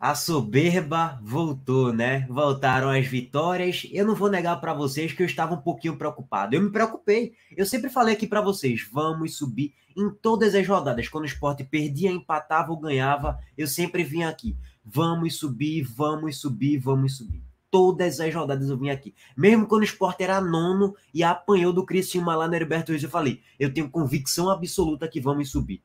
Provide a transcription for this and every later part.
a soberba voltou, né? Voltaram as vitórias. Eu não vou negar para vocês que eu estava um pouquinho preocupado. Eu me preocupei. Eu sempre falei aqui para vocês, vamos subir em todas as rodadas. Quando o esporte perdia, empatava ou ganhava, eu sempre vinha aqui. Vamos subir, vamos subir, vamos subir. Todas as rodadas eu vim aqui. Mesmo quando o esporte era nono e apanhou do Cristiúma lá no Heriberto Reis, eu falei, eu tenho convicção absoluta que vamos subir.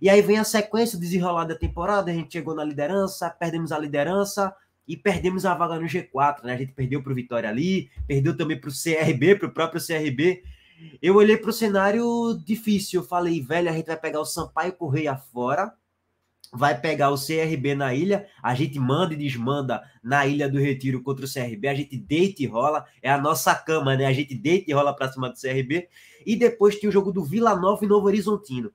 E aí vem a sequência, desenrolada da temporada, a gente chegou na liderança, perdemos a liderança e perdemos a vaga no G4, né? A gente perdeu para o Vitória ali, perdeu também para o CRB, para o próprio CRB. Eu olhei para o cenário difícil, eu falei, velho, a gente vai pegar o Sampaio Correia fora, vai pegar o CRB na ilha, a gente manda e desmanda na ilha do Retiro contra o CRB, a gente deita e rola, é a nossa cama, né? A gente deita e rola para cima do CRB. E depois tem o jogo do Vila Nova e Novo Horizontino.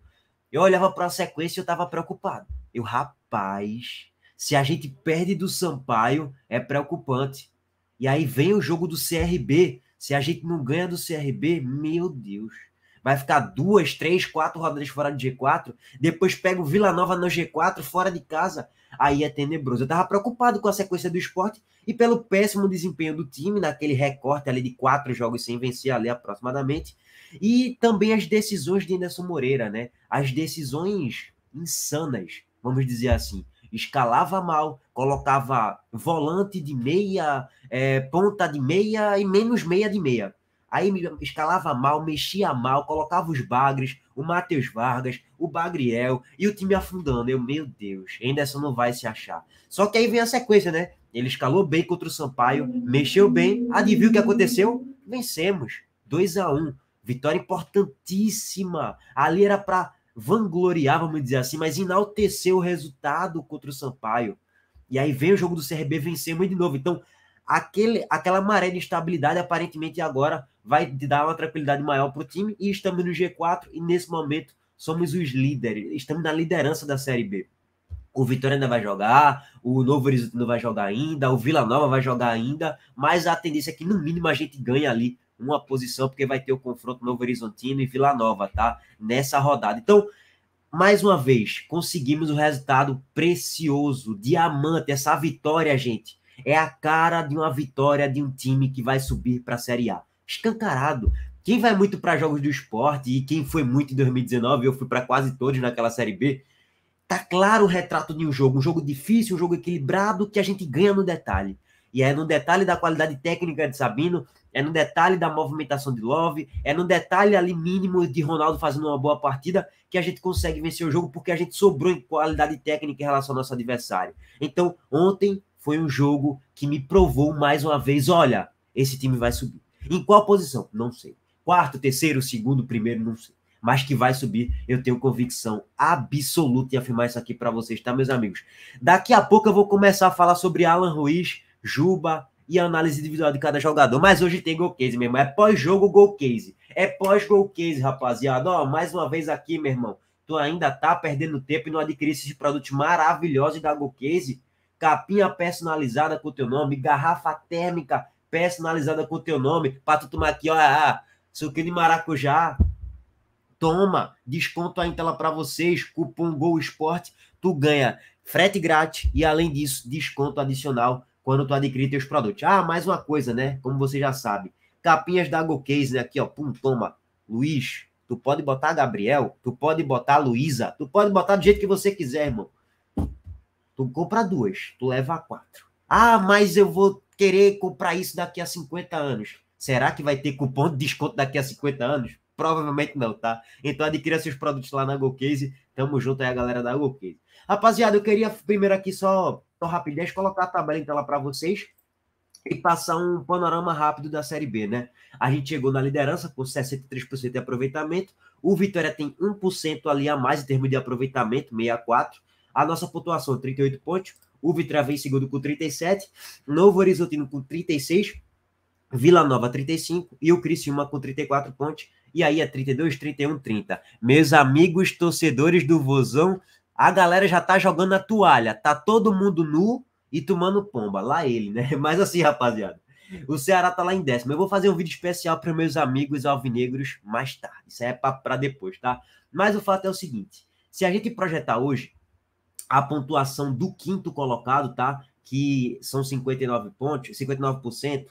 Eu olhava para a sequência e eu estava preocupado. Eu, rapaz, se a gente perde do Sampaio, é preocupante. E aí vem o jogo do CRB. Se a gente não ganha do CRB, meu Deus. Vai ficar duas, três, quatro rodadas fora do G4. Depois pega o Vila Nova no G4, fora de casa. Aí é tenebroso. Eu estava preocupado com a sequência do esporte e pelo péssimo desempenho do time, naquele recorte ali de quatro jogos sem vencer ali aproximadamente. E também as decisões de Anderson Moreira, né? As decisões insanas, vamos dizer assim. Escalava mal, colocava volante de meia, é, ponta de meia e menos meia de meia. Aí escalava mal, mexia mal, colocava os Bagres, o Matheus Vargas, o Bagriel e o time afundando. Eu, meu Deus, Anderson não vai se achar. Só que aí vem a sequência, né? Ele escalou bem contra o Sampaio, mexeu bem, adivinha o que aconteceu? Vencemos. 2 a 1 um. Vitória importantíssima. Ali era para vangloriar, vamos dizer assim, mas enaltecer o resultado contra o Sampaio. E aí vem o jogo do CRB, vencemos de novo. Então, aquele, aquela maré de estabilidade aparentemente agora vai dar uma tranquilidade maior para o time. E estamos no G4 e nesse momento somos os líderes, estamos na liderança da Série B. O Vitória ainda vai jogar, o Novo Horizonte não vai jogar ainda, o Vila Nova vai jogar ainda, mas a tendência é que no mínimo a gente ganhe ali uma posição, porque vai ter o confronto Novo Horizontino e Vila Nova, tá? Nessa rodada. Então, mais uma vez, conseguimos um resultado precioso, diamante, essa vitória, gente. É a cara de uma vitória de um time que vai subir para a Série A. Escancarado. Quem vai muito para jogos do esporte e quem foi muito em 2019, eu fui para quase todos naquela Série B, tá claro o retrato de um jogo, um jogo difícil, um jogo equilibrado que a gente ganha no detalhe. E é no detalhe da qualidade técnica de Sabino, é no detalhe da movimentação de Love, é no detalhe ali mínimo de Ronaldo fazendo uma boa partida que a gente consegue vencer o jogo porque a gente sobrou em qualidade técnica em relação ao nosso adversário. Então, ontem foi um jogo que me provou mais uma vez: olha, esse time vai subir. Em qual posição? Não sei. Quarto, terceiro, segundo, primeiro, não sei. Mas que vai subir, eu tenho convicção absoluta em afirmar isso aqui para vocês, tá, meus amigos? Daqui a pouco eu vou começar a falar sobre Alan Ruiz Juba e a análise individual de cada jogador. Mas hoje tem gol case, meu irmão. É pós-jogo gol case. É pós-gol case, rapaziada. Ó, mais uma vez aqui, meu irmão. Tu ainda tá perdendo tempo e não adquirir esses produtos maravilhosos da Gol Case. Capinha personalizada com o teu nome, garrafa térmica personalizada com o teu nome, pra tu tomar aqui, ó, ah, ah, suquinho de maracujá. Toma, desconto aí lá tela para vocês, cupom Gol Esporte, tu ganha frete grátis e além disso, desconto adicional quando tu adquirir teus produtos. Ah, mais uma coisa, né? Como você já sabe, capinhas da GoCase, né? Aqui, ó, pum, toma. Luiz, tu pode botar Gabriel, tu pode botar Luísa, tu pode botar do jeito que você quiser, irmão. Tu compra duas, tu leva quatro. Ah, mas eu vou querer comprar isso daqui a 50 anos. Será que vai ter cupom de desconto daqui a 50 anos? Provavelmente não, tá? Então adquira seus produtos lá na Case. Tamo junto aí, a galera da Case. Rapaziada, eu queria primeiro aqui só então, eu colocar a tabela em tela para vocês e passar um panorama rápido da Série B, né? A gente chegou na liderança com 63% de aproveitamento. O Vitória tem 1% ali a mais em termos de aproveitamento, 64. A nossa pontuação, 38 pontos. O Vitória vem em segundo com 37. Novo Horizontino com 36. Vila Nova, 35. E o Criciúma com 34 pontos. E aí é 32, 31, 30. Meus amigos torcedores do Vozão, a galera já tá jogando a toalha, tá todo mundo nu e tomando pomba. Lá ele, né? Mas assim, rapaziada, o Ceará tá lá em décimo. Eu vou fazer um vídeo especial para meus amigos alvinegros mais tarde. Isso é para depois, tá? Mas o fato é o seguinte: se a gente projetar hoje a pontuação do quinto colocado, tá? Que são 59 pontos, 59%,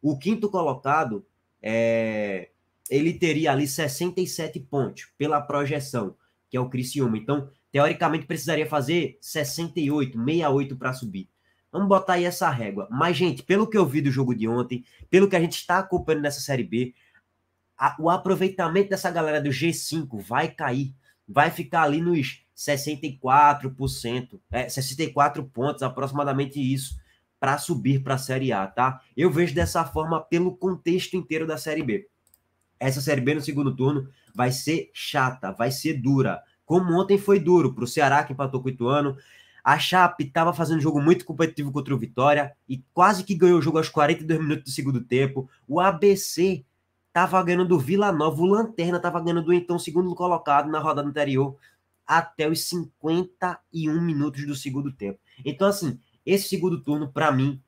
o quinto colocado é, ele teria ali 67 pontos pela projeção, que é o Criciúma. Então, Teoricamente precisaria fazer 68, 68 para subir. Vamos botar aí essa régua. Mas, gente, pelo que eu vi do jogo de ontem, pelo que a gente está acompanhando nessa Série B, a, o aproveitamento dessa galera do G5 vai cair. Vai ficar ali nos 64%, é, 64 pontos, aproximadamente isso, para subir para a Série A, tá? Eu vejo dessa forma pelo contexto inteiro da Série B. Essa Série B no segundo turno vai ser chata, vai ser dura como ontem foi duro para o Ceará, que empatou com o Ituano. A Chape estava fazendo um jogo muito competitivo contra o Vitória e quase que ganhou o jogo aos 42 minutos do segundo tempo. O ABC estava ganhando do Vila Nova, o Lanterna estava ganhando do então segundo colocado na rodada anterior até os 51 minutos do segundo tempo. Então, assim, esse segundo turno, para mim,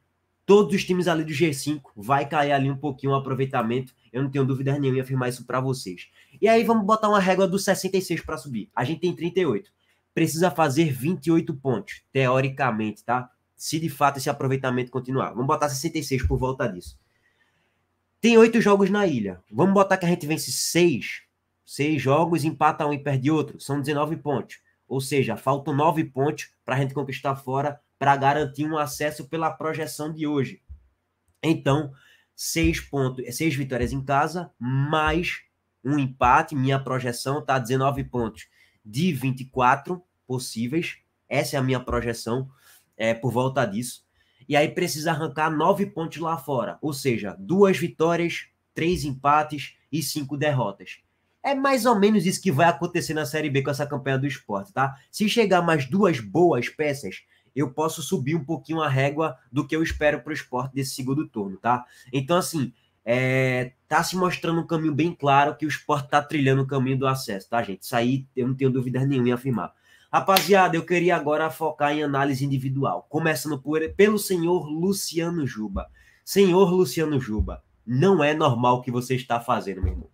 todos os times ali do G5 vai cair ali um pouquinho o aproveitamento. Eu não tenho dúvida nenhuma em afirmar isso para vocês. E aí vamos botar uma régua do 66 para subir. A gente tem 38. Precisa fazer 28 pontos, teoricamente, tá? Se de fato esse aproveitamento continuar. Vamos botar 66 por volta disso. Tem oito jogos na ilha. Vamos botar que a gente vence seis. Seis jogos, empata um e perde outro. São 19 pontos. Ou seja, faltam nove pontos para a gente conquistar fora para garantir um acesso pela projeção de hoje. Então, seis pontos, seis vitórias em casa, mais um empate, minha projeção está 19 pontos de 24 possíveis. Essa é a minha projeção é, por volta disso. E aí precisa arrancar nove pontos lá fora, ou seja, duas vitórias, três empates e cinco derrotas. É mais ou menos isso que vai acontecer na Série B com essa campanha do esporte, tá? Se chegar mais duas boas peças, eu posso subir um pouquinho a régua do que eu espero para o esporte desse segundo turno, tá? Então, assim, está é, se mostrando um caminho bem claro que o esporte tá trilhando o caminho do acesso, tá, gente? Isso aí eu não tenho dúvida nenhuma em afirmar. Rapaziada, eu queria agora focar em análise individual, começando por, pelo senhor Luciano Juba. Senhor Luciano Juba, não é normal o que você está fazendo, meu irmão.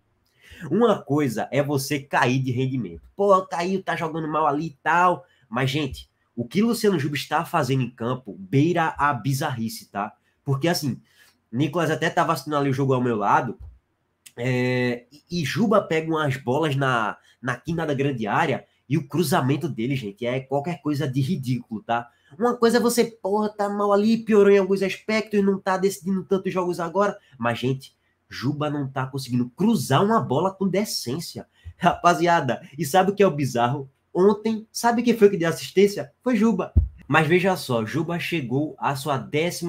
Uma coisa é você cair de rendimento. Pô, caiu, tá jogando mal ali e tal. Mas, gente, o que Luciano Juba está fazendo em campo beira a bizarrice, tá? Porque, assim, Nicolas até estava assistindo ali o jogo ao meu lado. É, e Juba pega umas bolas na, na quina da grande área e o cruzamento dele, gente, é qualquer coisa de ridículo, tá? Uma coisa é você, porra, tá mal ali, piorou em alguns aspectos, não tá decidindo tantos jogos agora. Mas, gente, Juba não tá conseguindo cruzar uma bola com decência. Rapaziada, e sabe o que é o bizarro? Ontem, sabe quem foi que deu assistência? Foi Juba. Mas veja só, Juba chegou à sua 11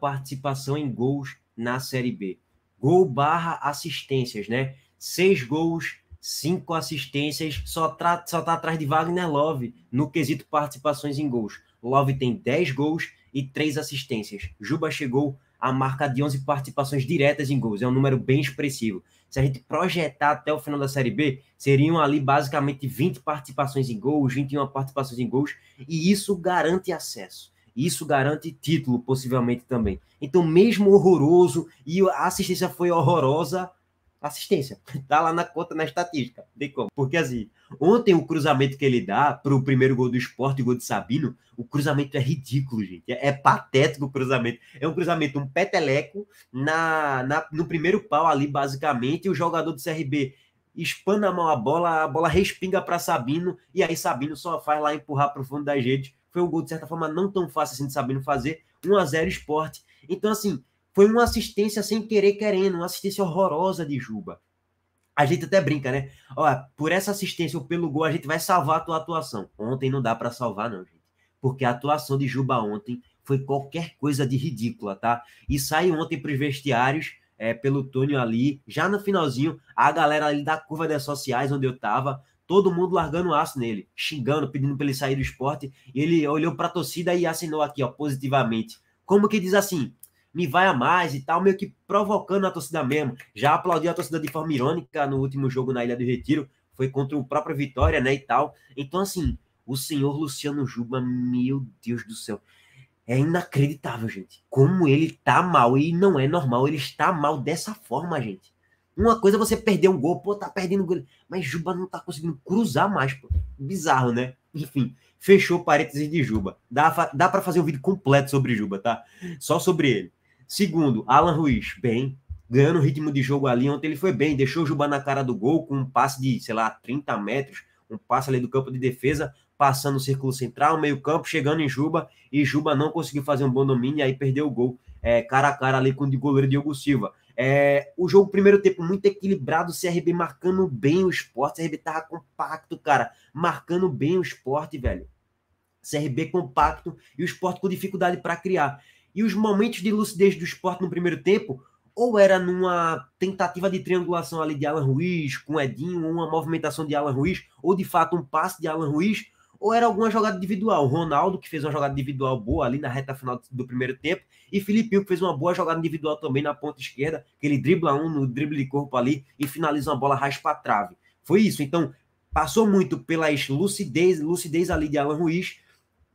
participação em gols na Série B. Gol barra assistências, né? Seis gols, cinco assistências, só, tra só tá atrás de Wagner Love no quesito participações em gols. Love tem 10 gols e três assistências. Juba chegou à marca de 11 participações diretas em gols, é um número bem expressivo se a gente projetar até o final da Série B, seriam ali basicamente 20 participações em gols, 21 participações em gols, e isso garante acesso. Isso garante título, possivelmente também. Então, mesmo horroroso, e a assistência foi horrorosa, assistência. Tá lá na conta, na estatística. Tem como. Porque assim, ontem o cruzamento que ele dá pro primeiro gol do esporte, gol de Sabino, o cruzamento é ridículo, gente. É, é patético o cruzamento. É um cruzamento, um peteleco na, na, no primeiro pau ali, basicamente, e o jogador do CRB espana a mão a bola, a bola respinga para Sabino, e aí Sabino só faz lá empurrar pro fundo da gente. Foi um gol, de certa forma, não tão fácil assim de Sabino fazer. 1 a 0 esporte. Então, assim, foi uma assistência sem querer querendo, uma assistência horrorosa de Juba. A gente até brinca, né? Ó, por essa assistência ou pelo gol, a gente vai salvar a tua atuação. Ontem não dá para salvar, não, gente. Porque a atuação de Juba ontem foi qualquer coisa de ridícula, tá? E sai ontem para vestiários, é, pelo túnel ali, já no finalzinho, a galera ali da curva das sociais, onde eu tava, todo mundo largando aço nele, xingando, pedindo para ele sair do esporte. E ele olhou para a torcida e assinou aqui, ó, positivamente. Como que diz assim? me vai a mais e tal, meio que provocando a torcida mesmo. Já aplaudiu a torcida de forma irônica no último jogo na Ilha do Retiro, foi contra o próprio Vitória, né, e tal. Então, assim, o senhor Luciano Juba, meu Deus do céu, é inacreditável, gente. Como ele tá mal, e não é normal, ele está mal dessa forma, gente. Uma coisa é você perder um gol, pô, tá perdendo gol. Mas Juba não tá conseguindo cruzar mais, pô. Bizarro, né? Enfim, fechou parênteses de Juba. Dá, dá para fazer um vídeo completo sobre Juba, tá? Só sobre ele. Segundo, Alan Ruiz, bem, ganhando ritmo de jogo ali, ontem ele foi bem, deixou o Juba na cara do gol com um passe de, sei lá, 30 metros, um passe ali do campo de defesa, passando o círculo central, meio campo, chegando em Juba, e Juba não conseguiu fazer um bom domínio, e aí perdeu o gol é, cara a cara ali com o goleiro Diogo Silva. É, o jogo, primeiro tempo, muito equilibrado, o CRB marcando bem o esporte, o CRB tava compacto, cara, marcando bem o esporte, velho. CRB compacto e o esporte com dificuldade para criar. E os momentos de lucidez do esporte no primeiro tempo, ou era numa tentativa de triangulação ali de Alan Ruiz com Edinho, uma movimentação de Alan Ruiz, ou de fato um passe de Alan Ruiz, ou era alguma jogada individual. Ronaldo, que fez uma jogada individual boa ali na reta final do primeiro tempo, e Filipinho, que fez uma boa jogada individual também na ponta esquerda, que ele dribla um no drible de corpo ali e finaliza uma bola raspa a trave. Foi isso. Então, passou muito pela lucidez, lucidez ali de Alan Ruiz,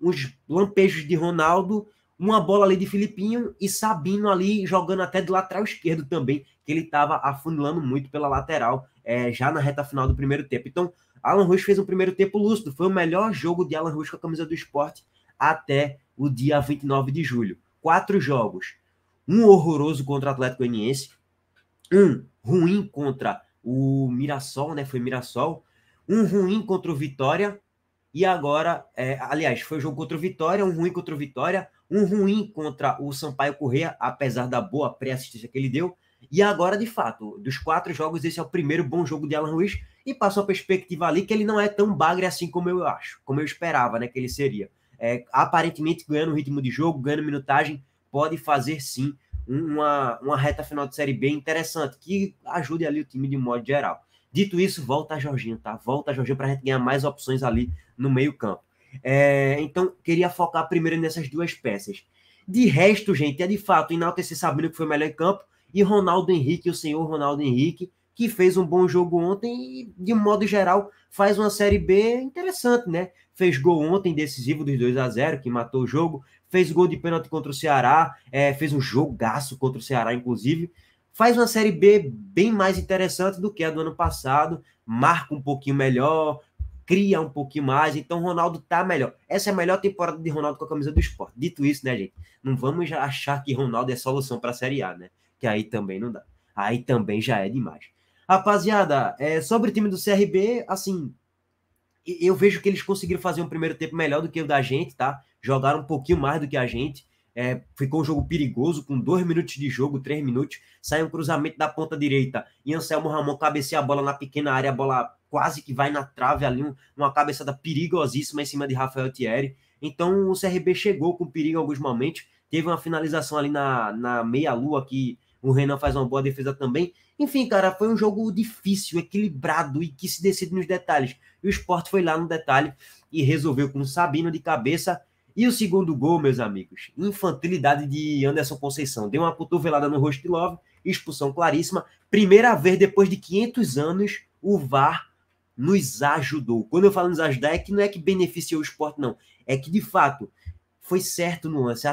uns lampejos de Ronaldo uma bola ali de Filipinho e Sabino ali jogando até do lateral esquerdo também, que ele estava afunilando muito pela lateral é, já na reta final do primeiro tempo. Então, Alan Ruiz fez um primeiro tempo lúcido, foi o melhor jogo de Alan Ruiz com a camisa do esporte até o dia 29 de julho. Quatro jogos, um horroroso contra o Atlético Goianiense, um ruim contra o Mirassol, né, foi Mirassol, um ruim contra o Vitória, e agora, é, aliás, foi o jogo contra o Vitória, um ruim contra o Vitória, um ruim contra o Sampaio Corrêa, apesar da boa pré-assistência que ele deu. E agora, de fato, dos quatro jogos, esse é o primeiro bom jogo de Alan Ruiz e passou a perspectiva ali que ele não é tão bagre assim como eu acho, como eu esperava, né, que ele seria. É, aparentemente ganhando ritmo de jogo, ganhando minutagem, pode fazer sim uma, uma reta final de série B interessante, que ajude ali o time de modo geral. Dito isso, volta a Jorginho, tá? Volta a Jorginho para a gente ganhar mais opções ali no meio-campo. É, então, queria focar primeiro nessas duas peças. De resto, gente, é de fato enaltecer Sabino, que foi melhor em campo, e Ronaldo Henrique, o senhor Ronaldo Henrique, que fez um bom jogo ontem e, de modo geral, faz uma Série B interessante, né? Fez gol ontem decisivo dos 2 a 0 que matou o jogo, fez gol de pênalti contra o Ceará, é, fez um jogaço contra o Ceará, inclusive. Faz uma Série B bem mais interessante do que a do ano passado, marca um pouquinho melhor, cria um pouquinho mais, então Ronaldo tá melhor. Essa é a melhor temporada de Ronaldo com a camisa do esporte. Dito isso, né, gente? Não vamos já achar que Ronaldo é solução para a Série A, né? Que aí também não dá. Aí também já é demais. Rapaziada, é, sobre o time do CRB, assim, eu vejo que eles conseguiram fazer um primeiro tempo melhor do que o da gente, tá? Jogaram um pouquinho mais do que a gente. É, ficou um jogo perigoso, com dois minutos de jogo, três minutos. saiu um cruzamento da ponta direita e Anselmo Ramon cabeceia a bola na pequena área, a bola quase que vai na trave ali, uma cabeçada perigosíssima em cima de Rafael Thierry. Então o CRB chegou com perigo em alguns momentos. Teve uma finalização ali na, na meia-lua que o Renan faz uma boa defesa também. Enfim, cara, foi um jogo difícil, equilibrado e que se decide nos detalhes. E o esporte foi lá no detalhe e resolveu com Sabino de cabeça e o segundo gol, meus amigos, infantilidade de Anderson Conceição. Deu uma cotovelada no rosto de Love, expulsão claríssima. Primeira vez depois de 500 anos, o VAR nos ajudou. Quando eu falo nos ajudar, é que não é que beneficiou o esporte, não. É que, de fato, foi certo no lance.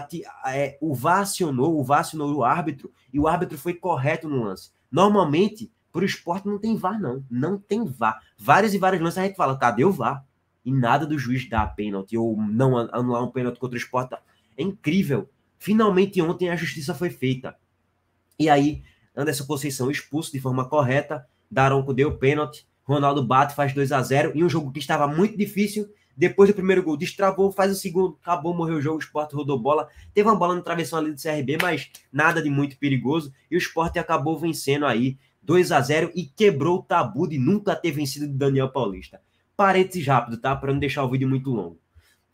É, o VAR acionou, o VAR acionou o árbitro e o árbitro foi correto no lance. Normalmente, para o esporte não tem VAR, não. Não tem VAR. Várias e várias lances a gente fala, cadê o VAR? e nada do juiz dar pênalti ou não anular um pênalti contra o Sport. É incrível. Finalmente ontem a justiça foi feita. E aí, Anderson Conceição expulso de forma correta, Daronco deu pênalti, Ronaldo bate, faz 2 a 0 e um jogo que estava muito difícil. Depois do primeiro gol, destravou, faz o segundo, acabou, morreu o jogo, o Sport rodou bola. Teve uma bola no travessão ali do CRB, mas nada de muito perigoso. E o Sport acabou vencendo aí 2 a 0 e quebrou o tabu de nunca ter vencido do Daniel Paulista. Parênteses rápido, tá? Para não deixar o vídeo muito longo.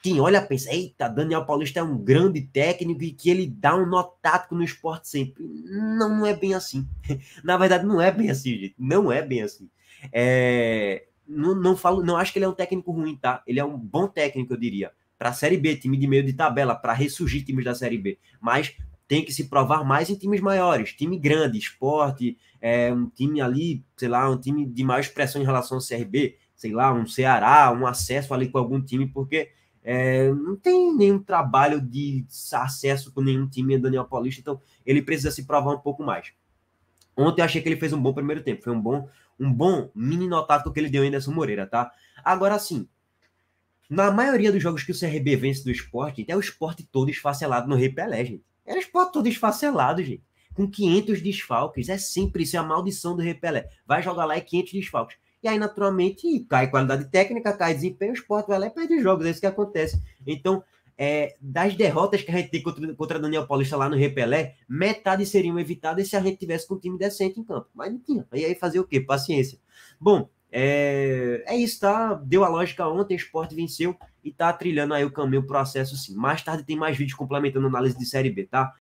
Quem olha pensa, eita, Daniel Paulista é um grande técnico e que ele dá um nó tático no esporte sempre. Não, não é bem assim. Na verdade, não é bem assim, gente. Não é bem assim. É... Não, não falo, não acho que ele é um técnico ruim, tá? Ele é um bom técnico, eu diria. Para a Série B, time de meio de tabela, para ressurgir times da Série B. Mas tem que se provar mais em times maiores, time grande, esporte, é, um time ali, sei lá, um time de maior pressão em relação ao CRB, sei lá, um Ceará, um acesso ali com algum time, porque é, não tem nenhum trabalho de acesso com nenhum time é Daniel Paulista, então ele precisa se provar um pouco mais. Ontem eu achei que ele fez um bom primeiro tempo, foi um bom, um bom mini notável que ele deu em Anderson Moreira, tá? Agora sim, na maioria dos jogos que o CRB vence do esporte, é o esporte todo esfacelado no Rei Pelé, gente. Era é o esporte todo esfacelado, gente. Com 500 desfalques, é sempre isso, é a maldição do Rei Pelé. Vai jogar lá e é 500 desfalques. E aí, naturalmente, cai qualidade técnica, cai desempenho, o esporte vai lá e perde jogos, é isso que acontece. Então, é, das derrotas que a gente tem contra, contra Daniel Paulista lá no Repelé, metade seriam evitadas se a gente tivesse com um time decente em campo. Mas não tinha. E aí fazer o quê? Paciência. Bom, é, é isso, tá? Deu a lógica ontem, o esporte venceu e tá trilhando aí o caminho pro acesso sim. Mais tarde tem mais vídeos complementando análise de Série B, tá?